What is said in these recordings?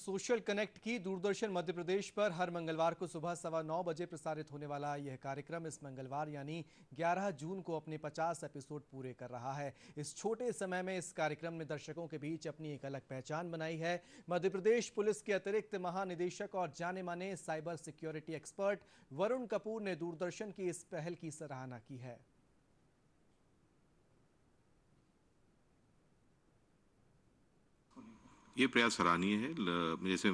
social connect की दूरदर्शन मध्य प्रदेश पर हर मंगलवार को सुबह सवा नौ बजे प्रसारित होने वाला यह कार्यक्रम इस मंगलवार यानी 11 जून को अपने 50 एपिसोड पूरे कर रहा है इस छोटे समय में इस कार्यक्रम ने दर्शकों के बीच अपनी एक अलग पहचान बनाई है मध्य प्रदेश पुलिस के अतिरिक्त महानिदेशक और जाने माने cyber security expert Varun Kapoor ने दूरदर्शन की इस पहल की सराहना की है ये प्रयास सराहनीय है जैसे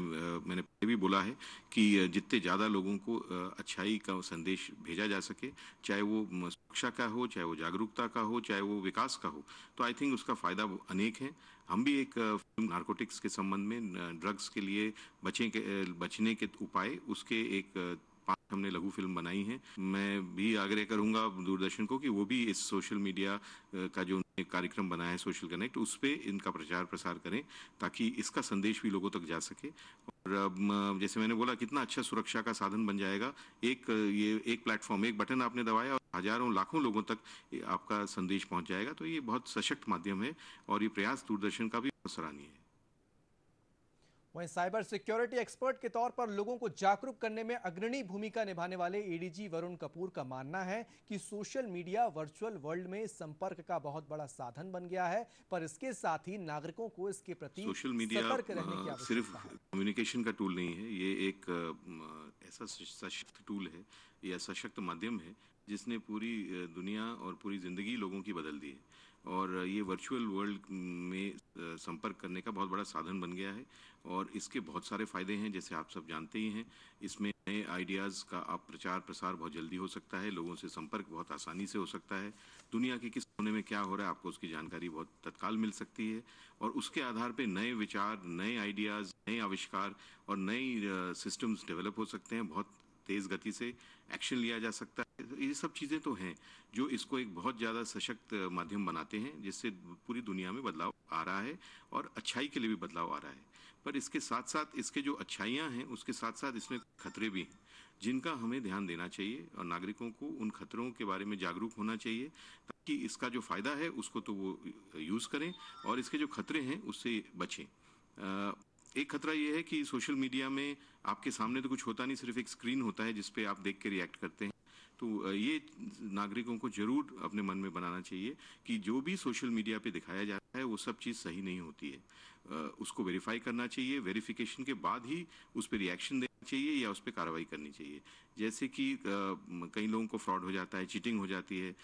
मैंने पहले भी बोला है कि जितने ज़्यादा लोगों को अच्छाई का संदेश भेजा जा सके चाहे वो सुरक्षा का हो चाहे वो जागरूकता का हो चाहे वो विकास का हो तो आई थिंक उसका फ़ायदा अनेक है हम भी एक फिल्म नार्कोटिक्स के संबंध में ड्रग्स के लिए बचे के बचने के उपाय उसके एक हमने लघु फिल्म बनाई है मैं भी आग्रह करूंगा दूरदर्शन को कि वो भी इस सोशल मीडिया का जो कार्यक्रम बनाया है सोशल कनेक्ट उस पर इनका प्रचार प्रसार करें ताकि इसका संदेश भी लोगों तक जा सके और जैसे मैंने बोला कितना अच्छा सुरक्षा का साधन बन जाएगा एक ये एक प्लेटफॉर्म एक बटन आपने दबाया और हजारों लाखों लोगों तक आपका संदेश पहुंच जाएगा तो ये बहुत सशक्त माध्यम है और ये प्रयास दूरदर्शन का भी सराहनीय है वहीं साइबर सिक्योरिटी एक्सपर्ट के तौर पर लोगों को जागरूक करने में अग्रणी भूमिका निभाने वाले एडीजी वरुण कपूर का मानना है कि सोशल मीडिया वर्चुअल वर्ल्ड में संपर्क का बहुत बड़ा साधन बन गया है पर इसके साथ ही नागरिकों को इसके प्रति सोशल मीडिया सतर्क रहने की हाँ, सिर्फ कम्युनिकेशन का टूल नहीं है ये एक ऐसा सशक्त टूल है या सशक्त माध्यम है जिसने पूरी दुनिया और पूरी जिंदगी लोगों की बदल दी है और ये वर्चुअल वर्ल्ड में संपर्क करने का बहुत बड़ा साधन बन गया है और इसके बहुत सारे फ़ायदे हैं जैसे आप सब जानते ही हैं इसमें नए आइडियाज़ का आप प्रचार प्रसार बहुत जल्दी हो सकता है लोगों से संपर्क बहुत आसानी से हो सकता है दुनिया के किस कोने में क्या हो रहा है आपको उसकी जानकारी बहुत तत्काल मिल सकती है और उसके आधार पर नए विचार नए आइडियाज़ नए आविष्कार और नई सिस्टम्स डेवलप हो सकते हैं बहुत तेज़ गति से एक्शन लिया जा सकता है तो ये सब चीज़ें तो हैं जो इसको एक बहुत ज़्यादा सशक्त माध्यम बनाते हैं जिससे पूरी दुनिया में बदलाव आ रहा है और अच्छाई के लिए भी बदलाव आ रहा है पर इसके साथ साथ इसके जो अच्छाइयाँ हैं उसके साथ साथ इसमें खतरे भी हैं जिनका हमें ध्यान देना चाहिए और नागरिकों को उन खतरों के बारे में जागरूक होना चाहिए ताकि इसका जो फ़ायदा है उसको तो वो यूज़ करें और इसके जो खतरे हैं उससे बचें एक खतरा यह है कि सोशल मीडिया में आपके सामने तो कुछ होता नहीं सिर्फ एक स्क्रीन होता है जिसपे आप देख के रिएक्ट करते हैं तो ये नागरिकों को जरूर अपने मन में बनाना चाहिए कि जो भी सोशल मीडिया पे दिखाया जा रहा है वो सब चीज़ सही नहीं होती है उसको वेरीफाई करना चाहिए वेरिफिकेशन के बाद ही उस पर रिएक्शन देना चाहिए या उस पर कार्रवाई करनी चाहिए जैसे कि कई लोगों को फ्रॉड हो जाता है चीटिंग हो जाती है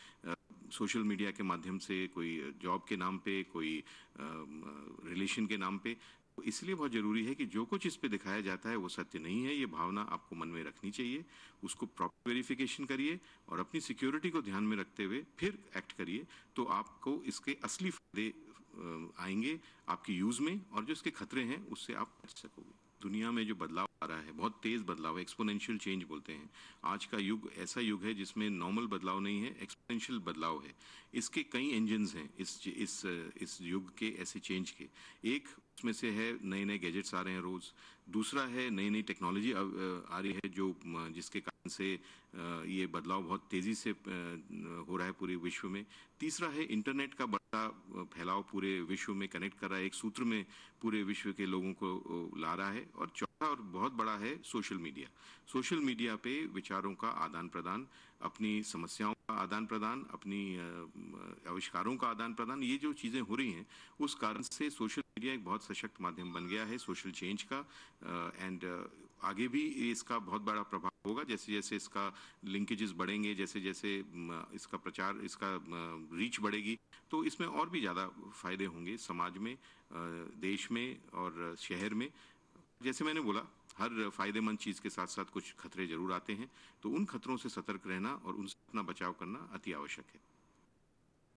सोशल मीडिया के माध्यम से कोई जॉब के नाम पे कोई रिलेशन के नाम पे तो इसलिए बहुत जरूरी है कि जो कुछ इस पे दिखाया जाता है वो सत्य नहीं है ये भावना आपको मन में रखनी चाहिए उसको प्रॉपर वेरिफिकेशन करिए और अपनी सिक्योरिटी को ध्यान में रखते हुए फिर एक्ट करिए तो आपको इसके असली फायदे आएंगे आपके यूज में और जो इसके खतरे हैं उससे आप बच सकोगे दुनिया में जो बदलाव रहा है बहुत तेज़ बदलाव है एक्सपोनेंशियल चेंज बोलते हैं आज का युग ऐसा युग है जिसमें नॉर्मल बदलाव नहीं है एक्सपोनेंशियल बदलाव है इसके कई इंजन्स हैं इस इस इस युग के ऐसे चेंज के एक उसमें से है नए नए गैजेट्स आ रहे हैं रोज़ दूसरा है नई नई टेक्नोलॉजी आ रही है जो जिसके कारण से ये बदलाव बहुत तेज़ी से हो रहा है पूरे विश्व में तीसरा है इंटरनेट का बड़ा फैलाव पूरे विश्व में कनेक्ट कर रहा है एक सूत्र में पूरे विश्व के लोगों को ला रहा है और चौथा और बहुत बड़ा है सोशल मीडिया सोशल मीडिया पे विचारों का आदान प्रदान अपनी समस्याओं का आदान प्रदान अपनी आविष्कारों का आदान प्रदान ये जो चीज़ें हो रही हैं उस कारण से सोशल मीडिया एक बहुत सशक्त माध्यम बन गया है सोशल चेंज का एंड uh, आगे भी इसका बहुत बड़ा प्रभाव होगा जैसे जैसे इसका लिंकेजेस बढ़ेंगे जैसे जैसे इसका प्रचार इसका रीच बढ़ेगी तो इसमें और भी ज़्यादा फायदे होंगे समाज में देश में और शहर में जैसे मैंने बोला हर फायदेमंद चीज़ के साथ साथ कुछ खतरे जरूर आते हैं तो उन खतरों से सतर्क रहना और उनसे अपना बचाव करना अति आवश्यक है